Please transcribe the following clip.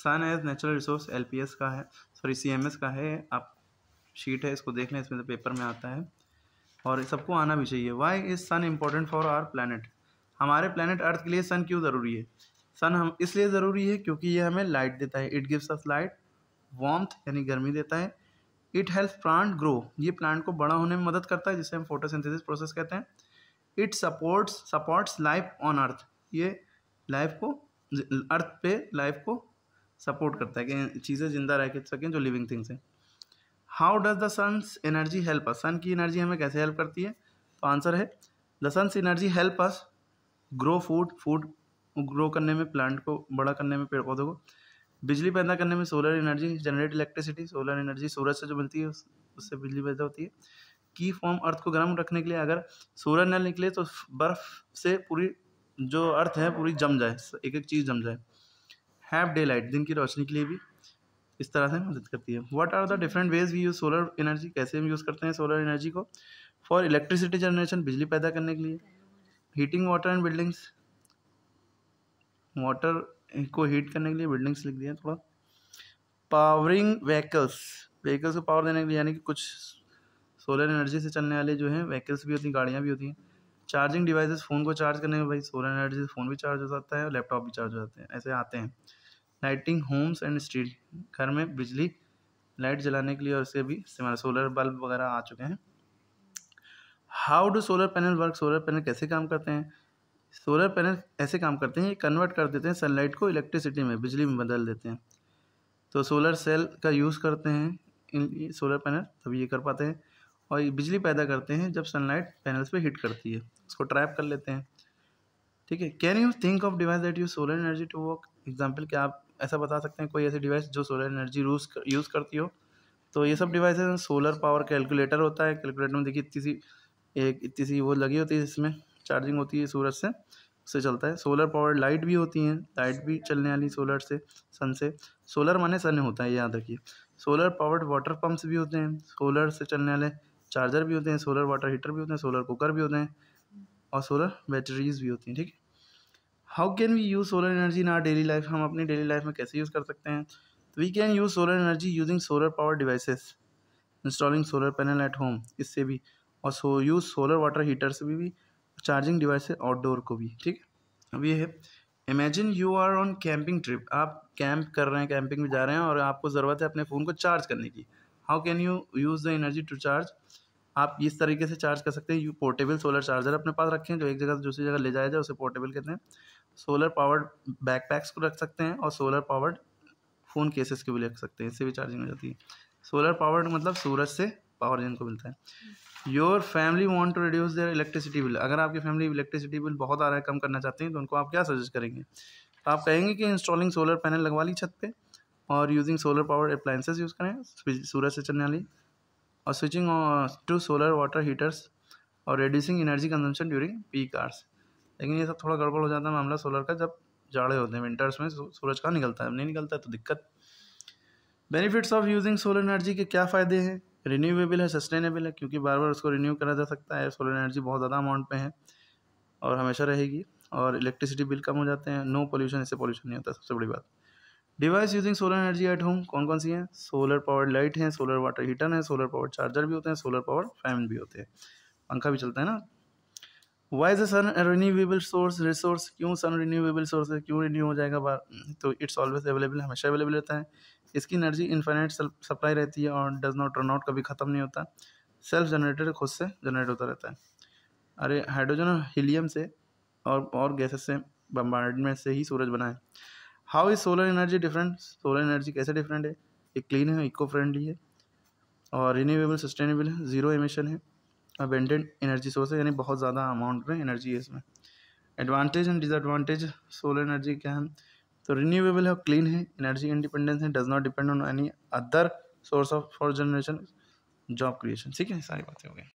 सन as natural resource L का है sorry C का है आप शीट है इसको देख लें इसमें तो पेपर में आता है और सबको आना भी चाहिए why is sun important for our planet हमारे प्लानट अर्थ के लिए सन क्यों ज़रूरी है सन हम इसलिए ज़रूरी है क्योंकि ये हमें लाइट देता है it gives us light warmth यानी गर्मी देता है इट हेल्प प्लांट ग्रो ये प्लांट को बड़ा होने में मदद करता है जिसे हम फोटोसिंथेसिस प्रोसेस कहते हैं it supports supports life on earth ये लाइफ को अर्थ पे लाइफ को सपोर्ट करता है कि चीज़ें ज़िंदा रह सकें जो लिविंग थिंग्स हैं how does the sun's energy help us sun की एनर्जी हमें कैसे हेल्प करती है तो आंसर है the sun's energy help us grow food food grow करने में प्लांट को बड़ा करने में पेड़ पौधों को बिजली पैदा करने में solar energy generate electricity solar energy सूरज से जो मिलती है उससे बिजली पैदा होती है की फॉर्म अर्थ को गर्म रखने के लिए अगर सूरज न निकले तो बर्फ से पूरी जो अर्थ है पूरी जम जाए एक एक चीज़ जम जाए हैव डे लाइट दिन की रोशनी के लिए भी इस तरह से मदद करती है what are the different ways we use solar energy कैसे हम यूज़ करते हैं सोलर एनर्जी को फॉर इलेक्ट्रिसिटी जनरेशन बिजली पैदा करने के लिए heating water and buildings water को हीट करने के लिए बिल्डिंग्स लिख दिए थोड़ा पावरिंग व्हीकल्स व्हीकल्स को पावर देने के लिए यानी कि कुछ सोलर एनर्जी से चलने वाले जो हैं व्हीकल्स भी होती हैं गाड़ियाँ भी होती हैं चार्जिंग डिवाइसेस फ़ोन को चार्ज करने में भाई सोलर एनर्जी से फ़ोन भी चार्ज हो जाता है और लैपटॉप भी चार्ज हो जाते हैं ऐसे आते हैं लाइटिंग होम्स एंड स्ट्रीट घर में बिजली लाइट जलाने के लिए और इससे भी इस्तेमाल सोलर बल्ब वगैरह आ चुके हैं how do solar panel work solar panel कैसे काम करते हैं सोलर पैनल ऐसे काम करते हैं ये कन्वर्ट कर देते हैं सनलाइट को इलेक्ट्रिसिटी में बिजली में बदल देते हैं तो सोलर सेल का यूज़ करते हैं इन सोलर पैनल तभी ये कर पाते हैं और ये बिजली पैदा करते हैं जब सनलाइट पैनल्स पे हिट करती है उसको ट्रैप कर लेते हैं ठीक है can you think of device that use solar energy to work example क्या आप ऐसा बता सकते हैं कोई ऐसी डिवाइस जो सोलर एनर्जी यूज़ यूज़ करती हो तो ये सब डिवाइस सोलर पावर कैलकुलेटर होता है कैलकुलेटर में देखिए इतनी सी एक इतनी सी वो लगी होती है जिसमें चार्जिंग होती है सूरज से उससे चलता है सोलर पावर लाइट भी होती हैं लाइट भी चलने वाली सोलर से सन से सोलर माने सन होता है याद रखिए सोलर पावर्ड वाटर पम्प्स भी होते हैं सोलर से चलने वाले चार्जर भी होते हैं सोलर वाटर हीटर भी होते हैं सोलर कुकर भी होते हैं और सोलर बैटरीज भी होती हैं ठीक है how can we use solar energy in our daily life हम अपनी डेली लाइफ में कैसे यूज़ कर सकते हैं we can use solar energy using solar power devices installing solar panel at home इससे भी और so use solar water heater से भी, भी चार्जिंग डिवाइस है आउटडोर को भी ठीक अब ये है imagine you are on camping trip आप कैंप कर रहे हैं कैंपिंग में जा रहे हैं और आपको ज़रूरत है अपने फ़ोन को चार्ज करने की how can you use the energy to charge आप इस तरीके से चार्ज कर सकते हैं यू पोर्टेबल सोलर चार्जर अपने पास रखें जो एक जगह से दूसरी जगह ले जाया जाए उसे पोर्टेबल कहते हैं सोलर पावर्ड बैकपैक्स को रख सकते हैं और सोलर पावर्ड फ़ोन केसेस को भी रख सकते हैं इससे भी चार्जिंग हो जाती है सोलर पावर्ड मतलब सूरज से पावर जिनको मिलता है your family want to reduce their electricity bill अगर आपकी फैमिली इलेक्ट्रिसिटी बिल बहुत आ रहा है कम करना चाहते हैं तो उनको आप क्या सजेस्ट करेंगे तो आप कहेंगे कि इंस्टॉलिंग सोलर पैनल लगवा ली छत पर और using solar power appliances use करें सूरज से चलने वाली और switching to solar water heaters और reducing energy consumption during peak cars लेकिन ये सब थोड़ा गड़बड़ हो जाता है मामला सोलर का जब जाड़े होते हैं विंटर्स में सूरज कहाँ निकलता है नहीं निकलता है तो दिक्कत benefits of using solar energy के क्या फ़ायदे हैं रिन्यूएबल है सस्टेनेबल है क्योंकि बार बार उसको रिन्यू करा जा सकता है सोलर एनर्जी बहुत ज़्यादा अमाउंट पे है और हमेशा रहेगी और इलेक्ट्रिसिटी बिल कम हो जाते हैं नो पोल्यूशन इससे पोल्यूशन नहीं होता सबसे बड़ी बात device using solar energy at home कौन कौन सी हैं सोलर पावर लाइट हैं सोलर वाटर हीटर हैं सोलर पावर चार्जर भी होते हैं सोलर पावर फैन भी होते हैं पंखा भी चलता है ना why is sun renewable source resource क्यों सन रिन्यूएबल सोर्स है क्यों रिन्यू हो जाएगा बार तो इट्स ऑलवेज अवेलेबल हमेशा अवेलेबल रहता है इसकी एनर्जी इन्फाइनाइट सप्लाई रहती है और डज नॉट रन आउट कभी ख़त्म नहीं होता सेल्फ जनरेटेड खुद से जनरेट होता रहता है अरे हाइड्रोजन और हीलियम से और और गैसेस से बम्बार्डमेंट से ही सूरज बनाए how is solar energy different solar energy कैसे डिफरेंट है ये क्लीन है इको फ्रेंडली है और रिन्यूएबल सस्टेनेबल है ज़ीरो एमिशन है अबेंडेंट एनर्जी सोर्स है यानी बहुत ज़्यादा अमाउंट में एनर्जी है इसमें advantage and disadvantage solar energy क्या है तो रिन्यूएबल है और क्लीन है एनर्जी इंडिपेंडेंस है does not depend on any other source of for generation job creation ठीक है सारी बातें हो गई